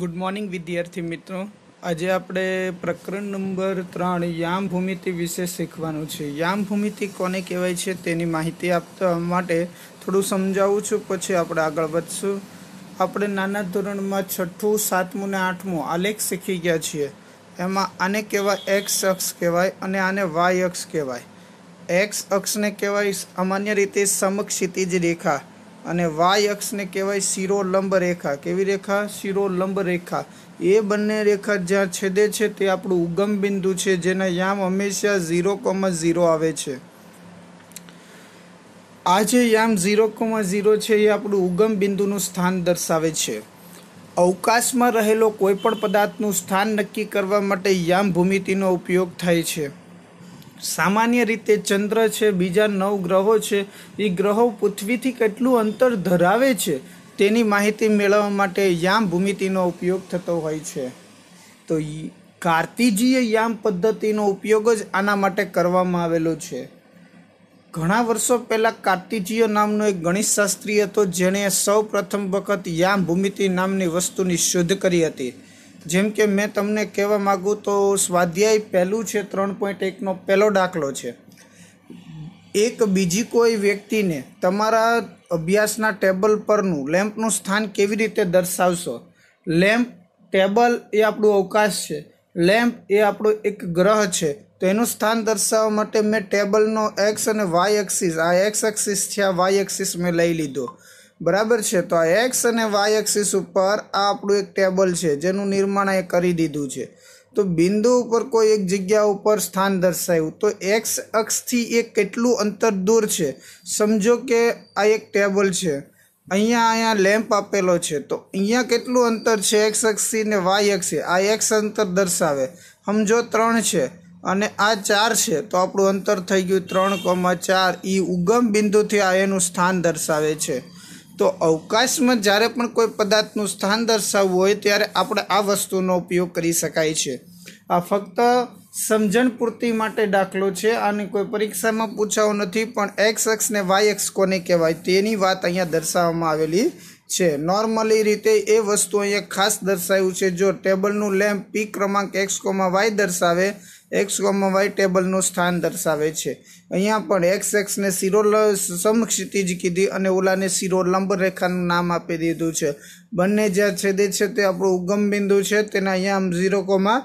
good morning વિદ્યાર્થી મિત્રો આજે આપણે પ્રકરણ નંબર ત્રણ યામ ભૂમિતિ વિશે શીખવાનું છે યામ ભૂમિતિ કોને કહેવાય છે તેની માહિતી આપવા માટે થોડું સમજાવું છું પછી આપણે આગળ વધશું આપણે નાના ધોરણમાં છઠ્ઠું સાતમું ને આઠમું આલેખ શીખી ગયા છીએ એમાં આને કહેવાય એક્સ અક્ષ કહેવાય અને આને વાય અક્ષ કહેવાય એક્સ અક્ષને કહેવાય સામાન્ય રીતે સમક્ષિતિજ રેખા અને વાય અક્ષને કહેવાય શિરોલંબ રેખા કેવી રેખા શિરોલંબ રેખા એ બંને રેખા જ્યાં છેદે છે તે આપણું ઉગમ બિંદુ છે જેના યામ હંમેશા ઝીરો કોમા ઝીરો આવે છે આ જે યામ ઝીરો કોમા ઝીરો છે એ આપણું ઉગમ બિંદુનું સ્થાન દર્શાવે છે અવકાશમાં રહેલો કોઈપણ પદાર્થનું સ્થાન નક્કી કરવા માટે યામ ભૂમિતિનો ઉપયોગ થાય છે સામાન્ય રીતે ચંદ્ર છે બીજા નવ ગ્રહો છે એ ગ્રહો પૃથ્વીથી કેટલું અંતર ધરાવે છે તેની માહિતી મેળવવા માટે યામ ભૂમિતિનો ઉપયોગ થતો હોય છે તો કાર્તિજીય યામ પદ્ધતિનો ઉપયોગ જ આના માટે કરવામાં આવેલો છે ઘણા વર્ષો પહેલાં કાર્તિજીય નામનો એક ગણિતશાસ્ત્રી હતો જેણે સૌ પ્રથમ વખત યામ ભૂમિતિ નામની વસ્તુની શોધ કરી હતી જેમ કે મેં તમને કહેવા માગું તો સ્વાધ્યાય પહેલું છે ત્રણ પોઈન્ટ એકનો પહેલો દાખલો છે એક બીજી કોઈ વ્યક્તિને તમારા અભ્યાસના ટેબલ પરનું લેમ્પનું સ્થાન કેવી રીતે દર્શાવશો લેમ્પ ટેબલ એ આપણું અવકાશ છે લેમ્પ એ આપણો એક ગ્રહ છે તો એનું સ્થાન દર્શાવવા માટે મેં ટેબલનો એક્સ અને વાય એક્સિસ આ એક્સ એક્સિસ છે આ વાય એક્સિસ મેં લઈ લીધો બરાબર છે તો આ એક્સ અને વાય એક્સિસ ઉપર આ આપણું એક ટેબલ છે જેનું નિર્માણ એ કરી દીધું છે તો બિંદુ ઉપર કોઈ એક જગ્યા ઉપર સ્થાન દર્શાવ્યું તો એક્સ અક્ષથી એ કેટલું અંતર દૂર છે સમજો કે આ એક ટેબલ છે અહીંયા અહીંયા લેમ્પ આપેલો છે તો અહીંયા કેટલું અંતર છે એક્સ અક્ષી ને વાય અક્ષી આ એક્સ અંતર દર્શાવે સમજો ત્રણ છે અને આ ચાર છે તો આપણું અંતર થઈ ગયું ત્રણ કોમા ચાર એ ઉગમ બિંદુથી આ એનું સ્થાન દર્શાવે છે તો અવકાશમાં જ્યારે પણ કોઈ પદાર્થનું સ્થાન દર્શાવવું હોય ત્યારે આપણે આ વસ્તુનો ઉપયોગ કરી શકાય છે આ ફક્ત સમજણ પૂરતી માટે દાખલો છે અને કોઈ પરીક્ષામાં પૂછાવો નથી પણ એક્સ એક્સ ને વાય એક્સ કોને કહેવાય તેની વાત અહીંયા દર્શાવવામાં આવેલી છે નોર્મલી રીતે એ વસ્તુ અહીંયા ખાસ દર્શાવ્યું છે જો ટેબલનું લેમ્પ પી ક્રમાંક એક્સ કોમાં વાય દર્શાવે એક્સ કોમા વાય ટેબલનું સ્થાન દર્શાવે છે અહીંયા પણ એક્સ એક્સને શિરોલ સમક્ષિતિજ કીધી અને ઓલાને શિરો લંબરેખાનું નામ આપી દીધું છે બંને જ્યાં છેદે છે તે આપણું ઉગમ બિંદુ છે તેના અહીંયા આમ ઝીરો કોમા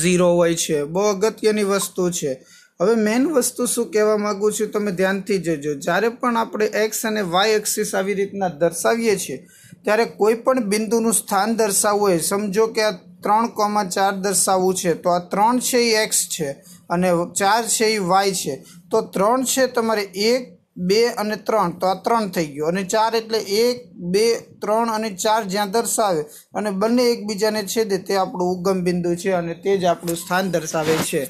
ઝીરો હોય છે બહુ અગત્યની વસ્તુ છે હવે મેઇન વસ્તુ શું કહેવા માગું છું તમે ધ્યાનથી જજો જ્યારે પણ આપણે એક્સ અને વાય એક્સિસ આવી રીતના દર્શાવીએ છીએ ત્યારે કોઈપણ બિંદુનું સ્થાન દર્શાવવું હોય સમજો કે આ ત્રણ કોમા ચાર દર્શાવવું છે તો આ ત્રણ છે એ એક્સ છે અને ચાર છે એ વાય છે તો ત્રણ છે તમારે એક બે અને ત્રણ તો આ ત્રણ થઈ ગયું અને ચાર એટલે એક બે ત્રણ અને ચાર જ્યાં દર્શાવે અને બંને એકબીજાને છેદે તે આપણું ઉગમ બિંદુ છે અને તે જ આપણું સ્થાન દર્શાવે છે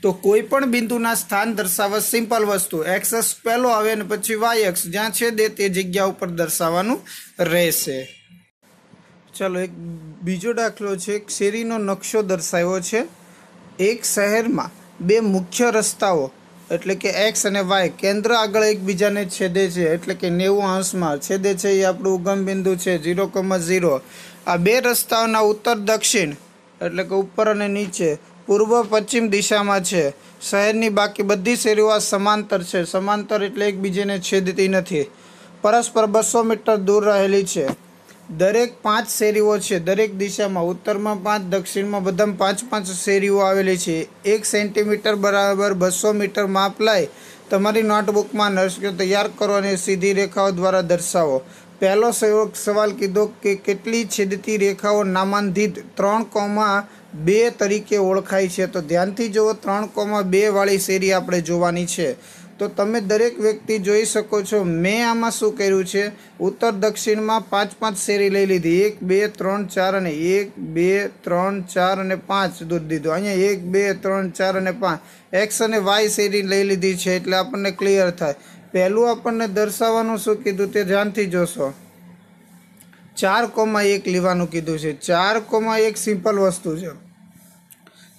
તો કોઈ પણ બિંદુના સ્થાન દર્શાવવા સિમ્પલ વસ્તુ એક્સ અક્ષ પહેલો આવે અને પછી વાય એક્સ જ્યાં છેદે તે જગ્યા ઉપર દર્શાવવાનું રહેશે ચાલો એક બીજો દાખલો છે શેરીનો નકશો દર્શાવ્યો છે એક શહેરમાં બે મુખ્ય રસ્તાઓ એટલે કે એક્સ અને વાય કેન્દ્ર આગળ એકબીજાને છેદે છે એટલે કે નેવું અંશમાં છેદે છે એ આપણું ઉગમ બિંદુ છે ઝીરો કોમા ઝીરો આ બે રસ્તાઓના ઉત્તર દક્ષિણ એટલે કે ઉપર અને નીચે પૂર્વ પશ્ચિમ દિશામાં છે શહેરની બાકી બધી શેરીઓ સમાંતર છે સમાંતર એટલે એકબીજાને છેદતી નથી પરસ્પર બસો મીટર દૂર રહેલી છે દરેક પાંચ શેરીઓ છે દરેક દિશામાં ઉત્તરમાં પાંચ દક્ષિણમાં બધામાં પાંચ પાંચ શેરીઓ આવેલી છે એક સેન્ટીમીટર બરાબર બસો મીટર માપ લાય તમારી નોટબુકમાં નર્સરીઓ તૈયાર કરો અને સીધી રેખાઓ દ્વારા દર્શાવો પહેલો સવાલ કીધો કે કેટલી છેદતી રેખાઓ નામાંધિત ત્રણ કોમાં બે તરીકે ઓળખાય છે તો ધ્યાનથી જુઓ ત્રણ કોમા વાળી શેરી આપણે જોવાની છે તો તમે દરેક વ્યક્તિ જોઈ શકો છો મેં આમાં શું કર્યું છે ઉત્તર દક્ષિણમાં પાંચ પાંચ શેરી લઈ લીધી એક બે ત્રણ ચાર અને એક બે ત્રણ ચાર અને પાંચ દૂધ દીધું અહીંયા એક બે ત્રણ ચાર અને પાંચ એક્સ અને વાય શેરી લઈ લીધી છે એટલે આપણને ક્લિયર થાય પહેલું આપણને દર્શાવવાનું શું કીધું તે ધ્યાનથી જોશો ચાર કોમા એક લેવાનું કીધું છે ચાર કોમા એક સિમ્પલ વસ્તુ છે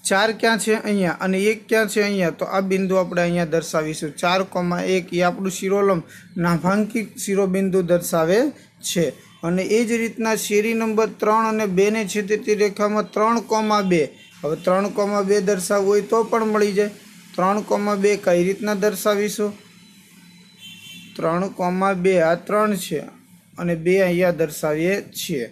ચાર ક્યાં છે અહીંયા અને એક ક્યાં છે અહીંયા તો આ બિંદુ આપણે અહીંયા દર્શાવીશું ચાર કોમા એક એ આપણું શિરોલંબ નાભાંકી શિરોબિંદુ દર્શાવે છે અને એ જ રીતના શેરી નંબર ત્રણ અને બેને છે રેખામાં ત્રણ કોમા બે હવે ત્રણ કોમા બે દર્શાવવું હોય તો પણ મળી જાય ત્રણ કોમા બે કઈ રીતના દર્શાવીશું ત્રણ કોમા બે આ ત્રણ છે અને બે અહીંયા દર્શાવીએ છીએ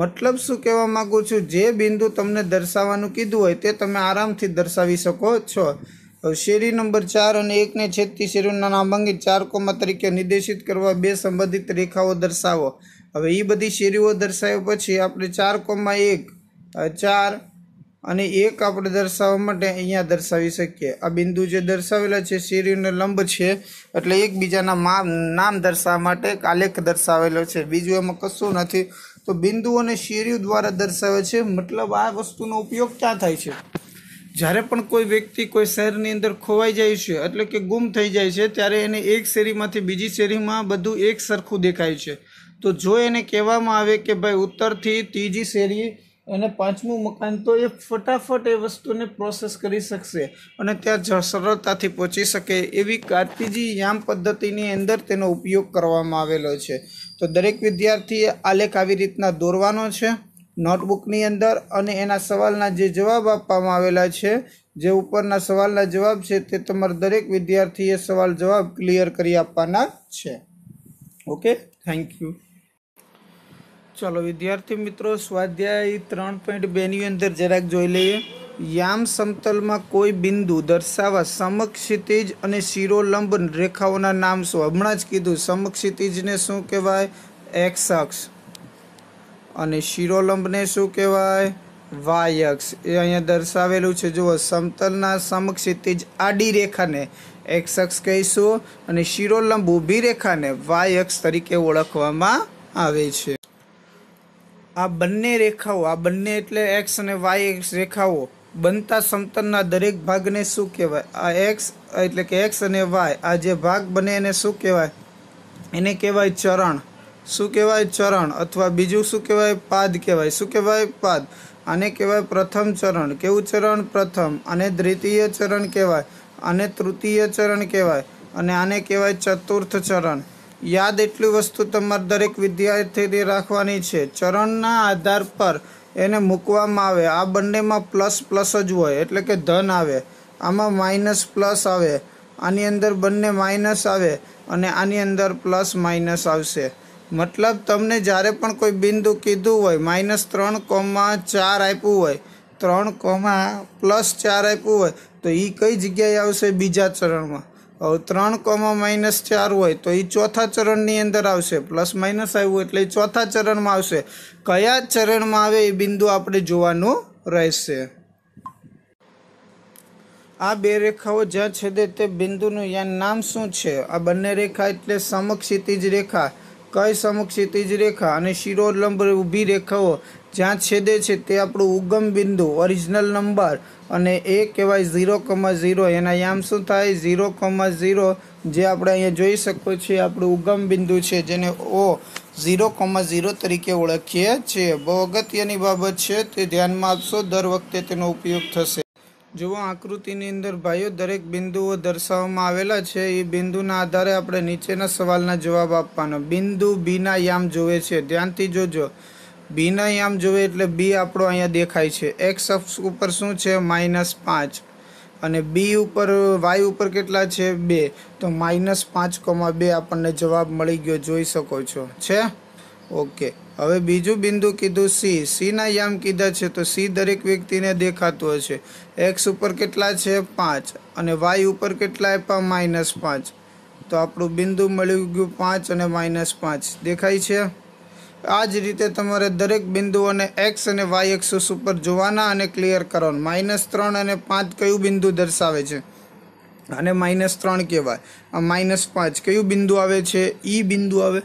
મતલબ શું કહેવા માગું છું જે બિંદુ તમને દર્શાવવાનું કીધું હોય તે તમે આરામથી દર્શાવી શકો છો શેરી નંબર ચાર અને એકને છેદતી શેરીઓના નામાંકિત ચાર કોમા તરીકે નિર્દેશિત કરવા બે સંબંધિત રેખાઓ દર્શાવો હવે એ બધી શેરીઓ દર્શાવ્યા પછી આપણે ચાર કોમા એક ચાર અને એક આપણે દર્શાવવા માટે અહીંયા દર્શાવી શકીએ આ બિંદુ જે દર્શાવેલા છે શેરીઓને લંબ છે એટલે એકબીજાના નામ દર્શાવવા માટે આલેખ દર્શાવેલો છે બીજું એમાં કશું નથી તો બિંદુ અને શેરીઓ દ્વારા દર્શાવે છે મતલબ આ વસ્તુનો ઉપયોગ ક્યાં થાય છે જ્યારે પણ કોઈ વ્યક્તિ કોઈ શહેરની અંદર ખોવાઈ જાય છે એટલે કે ગુમ થઈ જાય છે ત્યારે એને એક શેરીમાંથી બીજી શેરીમાં બધું એક સરખું દેખાય છે તો જો એને કહેવામાં આવે કે ભાઈ ઉત્તરથી ત્રીજી શેરી અને પાંચમું મકાન તો એ ફટાફટ એ વસ્તુને પ્રોસેસ કરી શકશે અને ત્યાં સરળતાથી પહોંચી શકે એવી કાર્તિજી યામ પદ્ધતિની અંદર તેનો ઉપયોગ કરવામાં આવેલો છે તો દરેક વિદ્યાર્થીએ આલેખ આવી રીતના દોરવાનો છે નોટબુકની અંદર અને એના સવાલના જે જવાબ આપવામાં આવેલા છે જે ઉપરના સવાલના જવાબ છે તે તમારા દરેક વિદ્યાર્થીએ સવાલ જવાબ ક્લિયર કરી આપવાના છે ઓકે થેન્ક યુ ચાલો વિદ્યાર્થી મિત્રો સ્વાધ્યાય ત્રણ પોઈન્ટ બેની અંદર જરાક જોઈ લઈએ યામ સમતલમાં કોઈ બિંદુ દર્શાવવા સમક્ષિતિજ અને શિરોલંબ રેખાઓના નામ શું હમણાં જ કીધું સમક્ષિતિજને શું કહેવાય એક્સ અક્ષ અને શિરોલંબને શું કહેવાય વાય અક્ષ એ અહીંયા દર્શાવેલું છે જુઓ સમતલના સમક્ષિતિજ આડી રેખાને એક્સ અક્ષ કહીશું અને શિરોલંબ ઊભી રેખાને વાય અક્ષ તરીકે ઓળખવામાં આવે છે આ બંને રેખાઓ આ બંને એટલે એક્સ અને વાય એક્સ રેખાઓ બનતા સમતલના દરેક ભાગને શું કહેવાય આ એક્સ એટલે કે એક્સ અને વાય આ જે ભાગ બને એને શું કહેવાય એને કહેવાય ચરણ શું કહેવાય ચરણ અથવા બીજું શું કહેવાય પાદ કહેવાય શું કહેવાય પાદ આને કહેવાય પ્રથમ ચરણ કેવું ચરણ પ્રથમ અને દ્વિતીય ચરણ કહેવાય આને તૃતીય ચરણ કહેવાય અને આને કહેવાય ચતુર્થ ચરણ યાદ એટલી વસ્તુ તમારે દરેક વિદ્યાર્થીથી રાખવાની છે ચરણના આધાર પર એને મૂકવામાં આવે આ બંનેમાં પ્લસ પ્લસ જ હોય એટલે કે ધન આવે આમાં માઇનસ પ્લસ આવે આની અંદર બંને માઇનસ આવે અને આની અંદર પ્લસ માઇનસ આવશે મતલબ તમને જ્યારે પણ કોઈ બિંદુ કીધું હોય માઇનસ ત્રણ કોમા ચાર આપ્યું હોય ત્રણ કોમા પ્લસ ચાર આપ્યું હોય તો એ કઈ જગ્યાએ આવશે બીજા ચરણમાં હવે ત્રણ કોમા માઇનસ ચાર હોય તો એ ચોથા ચરણની અંદર આવશે પ્લસ માઇનસ આવ્યું એટલે એ ચોથા ચરણમાં આવશે કયા ચરણમાં આવે એ બિંદુ આપણે જોવાનું રહેશે આ બે રેખાઓ જ્યાં છેદે તે બિંદુનું યાન નામ શું છે આ બંને રેખા એટલે સમક્ષિતિજ રેખા કઈ સમક્ષિતિજ રેખા અને શિરોલંબ ઊભી રેખાઓ જ્યાં છેદે છે તે આપણું ઉગમ બિંદુ ઓરિજિનલ નંબર અને એ કહેવાય ઝીરો કમા ઝીરો એના યામ શું થાય ઝીરો કમા ઝીરો જે આપણે અહીંયા જોઈ શકો છીએ આપણું ઉગમ બિંદુ છે જેને ઓ ઝીરો કોમા ઝીરો તરીકે ઓળખીએ છીએ બહુ અગત્યની બાબત છે તે ધ્યાનમાં આપશો દર વખતે તેનો ઉપયોગ થશે જુઓ આકૃતિની અંદર ભાઈઓ દરેક બિંદુઓ દર્શાવવામાં આવેલા છે એ બિંદુના આધારે આપણે નીચેના સવાલના જવાબ આપવાનો બિંદુ બીના યામ જોવે છે ધ્યાનથી જોજો બીના આમ જોઈએ એટલે બી આપણો અહીંયા દેખાય છે એક્સ અક્ષ ઉપર શું છે માઇનસ પાંચ અને બી ઉપર વાય ઉપર કેટલા છે બે તો માઇનસ પાંચ કોમા બે આપણને જવાબ મળી ગયો જોઈ શકો છો છે ઓકે હવે બીજું બિંદુ કીધું સી સીના યામ કીધા છે તો સી દરેક વ્યક્તિને દેખાતું હશે એક્સ ઉપર કેટલા છે પાંચ અને વાય ઉપર કેટલા પણ માઇનસ પાંચ તો આપણું બિંદુ મળી ગયું પાંચ અને માઇનસ પાંચ દેખાય છે આ જ રીતે તમારે દરેક બિંદુઓને એક્સ અને વાય એક્સ ઉપર જોવાના અને ક્લિયર કરવાનું માઇનસ ત્રણ અને પાંચ કયું બિંદુ દર્શાવે છે અને માઇનસ ત્રણ કહેવાય આ માઇનસ પાંચ કયું બિંદુ આવે છે ઈ e બિંદુ આવે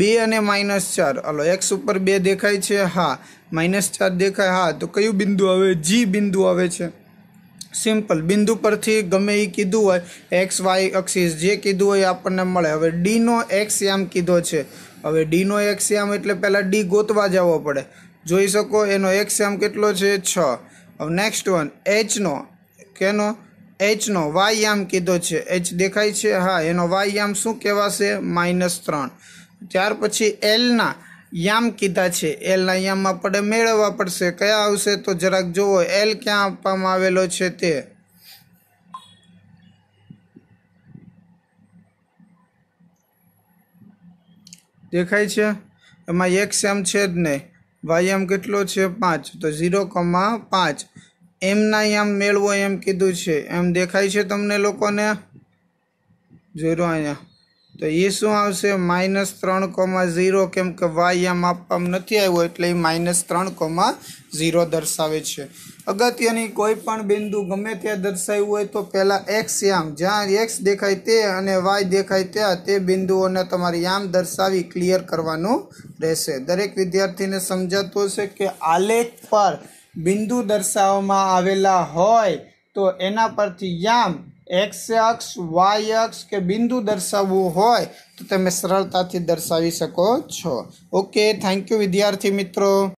બે અને માઇનસ ચાર હલો એક્સ ઉપર બે દેખાય છે હા માઇનસ ચાર દેખાય હા તો કયું બિંદુ આવે જી બિંદુ આવે છે સિમ્પલ બિંદુ પરથી ગમે એ કીધું હોય એક્સ વાય અક્ષીસ જે કીધું હોય આપણને મળે હવે ડીનો એક્સ એમ કીધો છે હવે ડીનો એક્સ્યામ એટલે પહેલાં ડી ગોતવા જવો પડે જોઈ શકો એનો એક્સ્યામ કેટલો છે છ હવે નેક્સ્ટ વન એચનો કેનો એચનો વાય યામ કીધો છે એચ દેખાય છે હા એનો વાય યામ શું કહેવાશે માઇનસ ત્રણ ત્યાર પછી એલના યામ કીધા છે એલના યામમાં પડે મેળવવા પડશે કયા આવશે તો જરાક જુઓ એલ ક્યાં આપવામાં આવેલો છે તે દેખાય છે એમાં એક્સ એમ છે જ નહીં વાય એમ કેટલો છે પાંચ તો ઝીરો કમા પાંચ એમના એમ મેળવો એમ કીધું છે એમ દેખાય છે તમને લોકોને ઝીરો અહીંયા તો એ શું આવશે માઇનસ ત્રણ કોમા ઝીરો કેમ કે વાય આમ આપવામાં નથી આવ્યો એટલે એ માઇનસ ત્રણ કોમા ઝીરો દર્શાવે છે અગત્યની કોઈ પણ બિંદુ ગમે ત્યાં દર્શાવ્યું હોય તો પહેલાં એક્સ યામ જ્યાં એક્સ દેખાય તે અને વાય દેખાય ત્યાં તે બિંદુઓને તમારે યામ દર્શાવી ક્લિયર કરવાનું રહેશે દરેક વિદ્યાર્થીને સમજાતું હશે કે આલેખ પર બિંદુ દર્શાવવામાં આવેલા હોય તો એના પરથી યામ એક્સ અક્ષ વાય અક્ષ કે બિંદુ દર્શાવવું હોય તો તમે સરળતાથી દર્શાવી શકો છો ઓકે થેન્ક યુ વિદ્યાર્થી મિત્રો